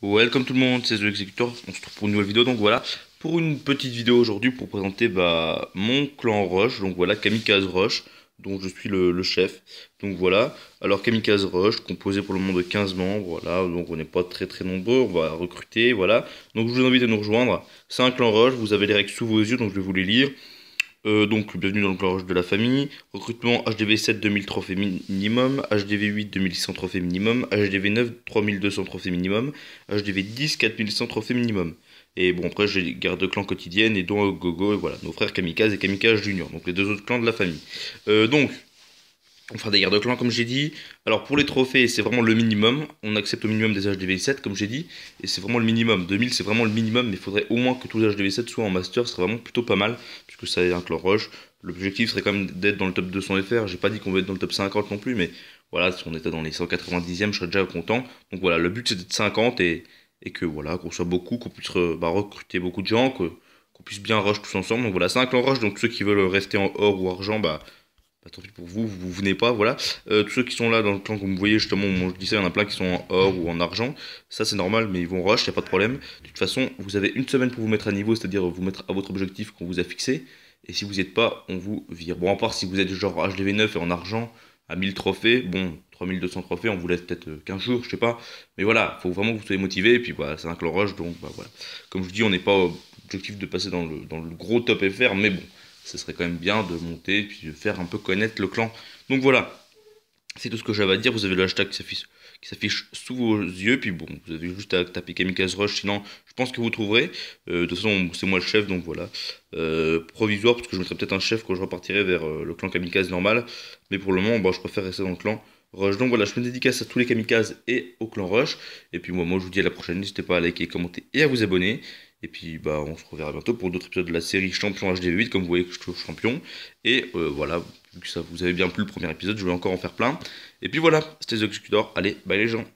Welcome tout le monde, c'est The Executor, on se retrouve pour une nouvelle vidéo, donc voilà, pour une petite vidéo aujourd'hui pour présenter bah, mon clan Roche. donc voilà, Kamikaze Roche, dont je suis le, chef, donc voilà, alors Kamikaze Roche, composé pour le moment de 15 membres, voilà, donc on n'est pas très très nombreux, on va recruter, voilà, donc je vous invite à nous rejoindre, c'est un clan Rush, vous avez les règles sous vos yeux, donc je vais vous les lire, euh, donc, bienvenue dans le plan rouge de la famille. Recrutement HDV 7 2000 trophées minimum, HDV 8 2100 trophées minimum, HDV 9 3200 trophées minimum, HDV 10 4100 trophées minimum. Et bon, après, j'ai les gardes clans quotidiennes et dont Gogo, et voilà, nos frères Kamikaze et Kamikaze Junior, donc les deux autres clans de la famille. Euh, donc, fera des guerres de clans, comme j'ai dit. Alors, pour les trophées, c'est vraiment le minimum. On accepte au minimum des HDV7, comme j'ai dit. Et c'est vraiment le minimum. 2000, c'est vraiment le minimum. Mais il faudrait au moins que tous les HDV7 soient en master. Ce serait vraiment plutôt pas mal. Puisque ça est un clan rush. L'objectif serait quand même d'être dans le top 200 FR. J'ai pas dit qu'on va être dans le top 50 non plus. Mais voilà, si on était dans les 190e, je serais déjà content. Donc voilà, le but c'est d'être 50 et, et que voilà, qu'on soit beaucoup, qu'on puisse bah, recruter beaucoup de gens, qu'on puisse bien rush tous ensemble. Donc voilà, c'est un clan rush. Donc ceux qui veulent rester en or ou argent, bah pas bah, tant pis pour vous, vous venez pas, voilà. Euh, tous ceux qui sont là dans le clan, comme vous voyez justement, on, je dis ça, il y en a plein qui sont en or ou en argent. Ça c'est normal, mais ils vont rush, il a pas de problème. De toute façon, vous avez une semaine pour vous mettre à niveau, c'est-à-dire vous mettre à votre objectif qu'on vous a fixé. Et si vous n'y êtes pas, on vous vire. Bon, à part si vous êtes genre HDV9 et en argent, à 1000 trophées, bon, 3200 trophées, on vous laisse peut-être 15 euh, jours, je sais pas. Mais voilà, faut vraiment que vous soyez motivé. Et puis, bah, c'est un clan rush, donc bah, voilà. Comme je dis, on n'est pas objectif de passer dans le, dans le gros top FR, mais bon ce serait quand même bien de monter puis de faire un peu connaître le clan. Donc voilà, c'est tout ce que j'avais à dire. Vous avez le hashtag qui s'affiche sous vos yeux. Puis bon, vous avez juste à taper Kamikaze Rush, sinon je pense que vous trouverez. Euh, de toute façon, c'est moi le chef, donc voilà. Euh, provisoire, parce que je mettrai peut-être un chef quand je repartirai vers euh, le clan Kamikaze normal. Mais pour le moment, je préfère rester dans le clan Rush. Donc voilà, je me dédicace à tous les Kamikazes et au clan Rush. Et puis moi, moi je vous dis à la prochaine. N'hésitez pas à liker, commenter et à vous abonner. Et puis bah, on se reverra bientôt pour d'autres épisodes de la série Champion HD8, comme vous voyez que je suis champion. Et euh, voilà, vu que ça vous avez bien plu le premier épisode, je vais encore en faire plein. Et puis voilà, c'était The Executor, allez, bye les gens